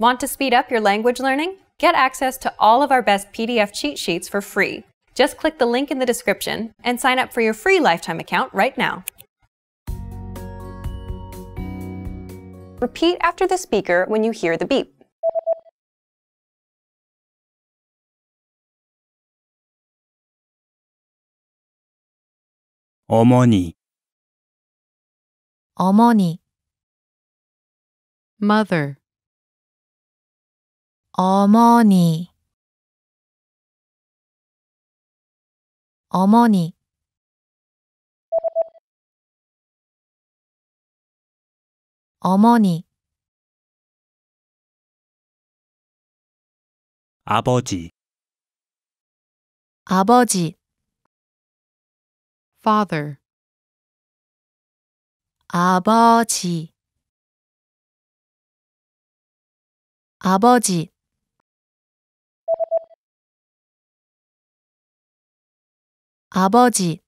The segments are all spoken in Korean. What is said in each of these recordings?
Want to speed up your language learning? Get access to all of our best PDF cheat sheets for free. Just click the link in the description and sign up for your free lifetime account right now. Repeat after the speaker when you hear the beep. 어머니 어머니 mother 어머니 어머니 어머니 아버지 아버지 father 아버지 아버지 아버지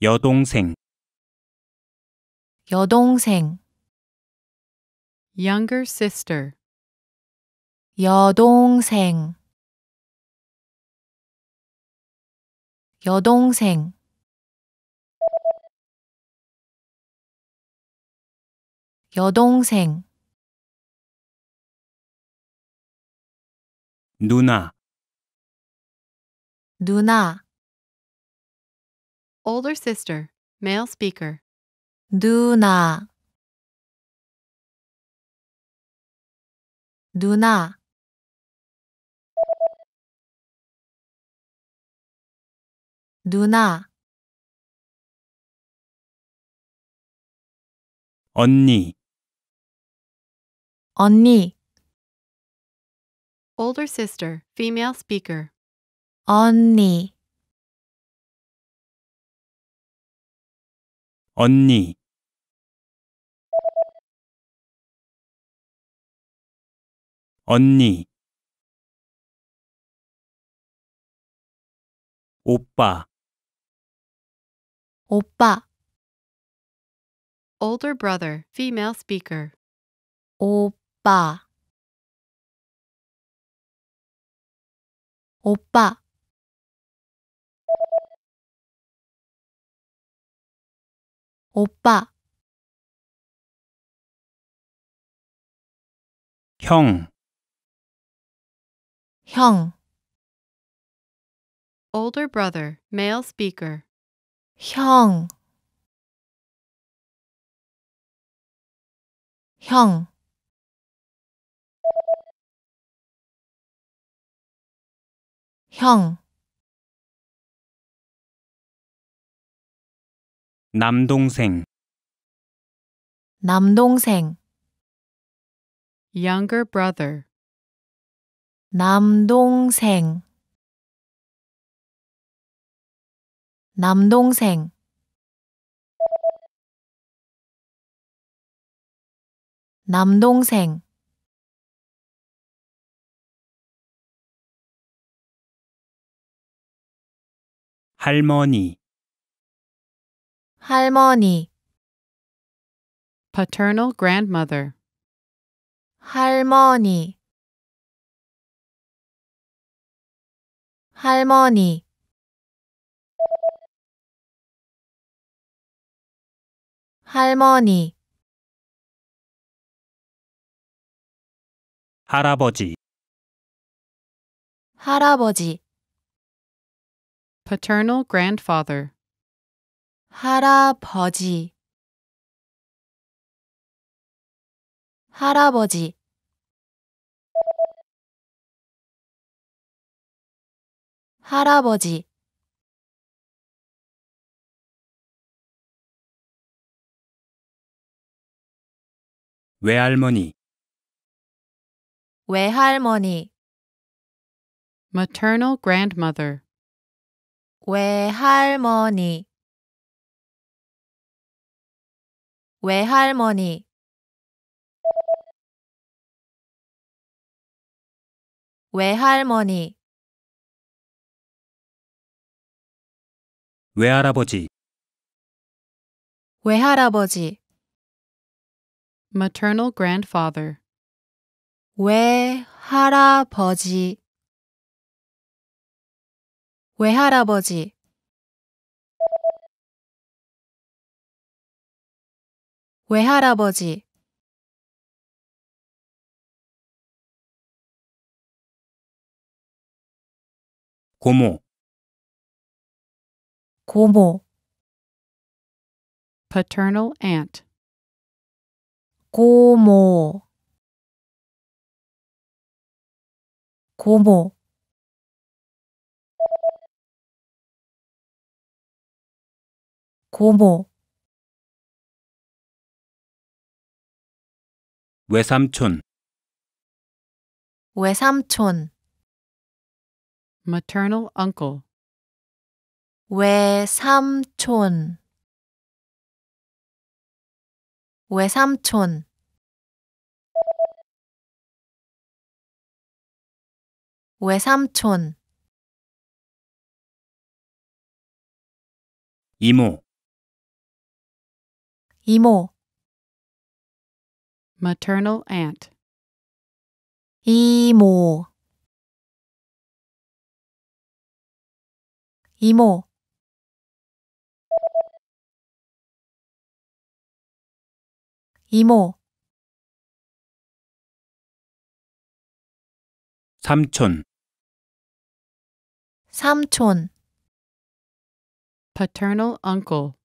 여동생 여동생 younger sister 여동생 여동생 여동생 누나 누나 older sister male speaker 누나 누나 누나 언니 언니 Older sister, female speaker. 언니 언니 언니 오빠 오빠 Older brother, female speaker. 오빠 오빠 오빠 형, 형, Older brother, male speaker. 형, 형. 형. 남동생 남동생 younger brother 남동생 남동생 남동생 할머니 할머니 paternal grandmother 할머니 할머니 할머니 할아버지 할아버지 paternal grandfather 할아버지 할아버지 할아버지 외할머니 외할머니 maternal grandmother 외할머니 외할머니 외할머니 외할아버지 외할아버지 maternal grandfather 외할아버지 외할아버지 외할아버지 고모 고모 paternal aunt 고모 고모 고모 외삼촌 외삼촌 maternal uncle 외삼촌 외삼촌 외삼촌 이모 이모 maternal aunt 이모 이모 이모 삼촌 삼촌 paternal uncle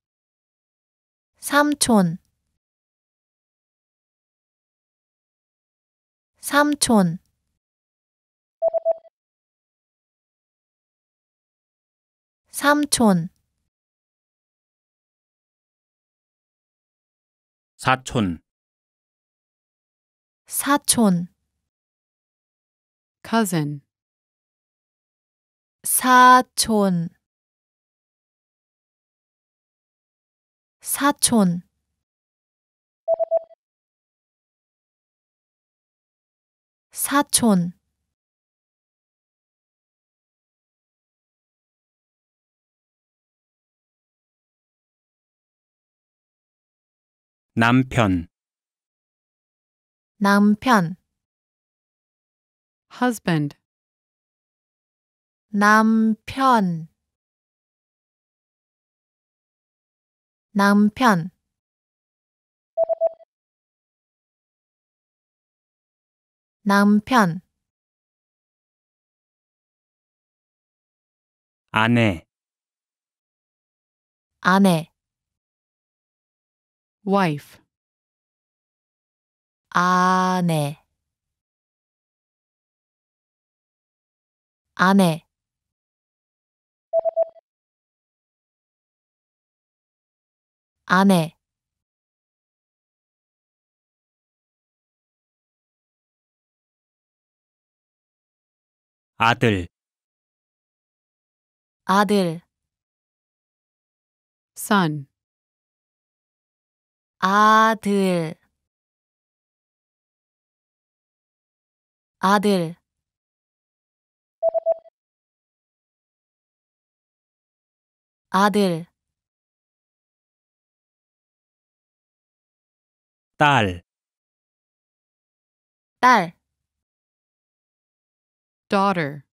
삼촌 삼촌 삼촌 사촌 사촌 cousin 사촌 사촌 사촌 남편 남편 husband 남편 남편 남편 아내 아내 wife 아내 아내 아내 아들 아들 son 아들 아들 아들 딸, 딸, daughter,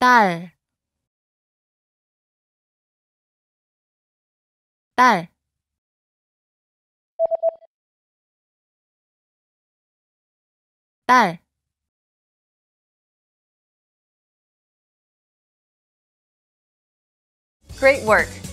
딸, 딸, Great work.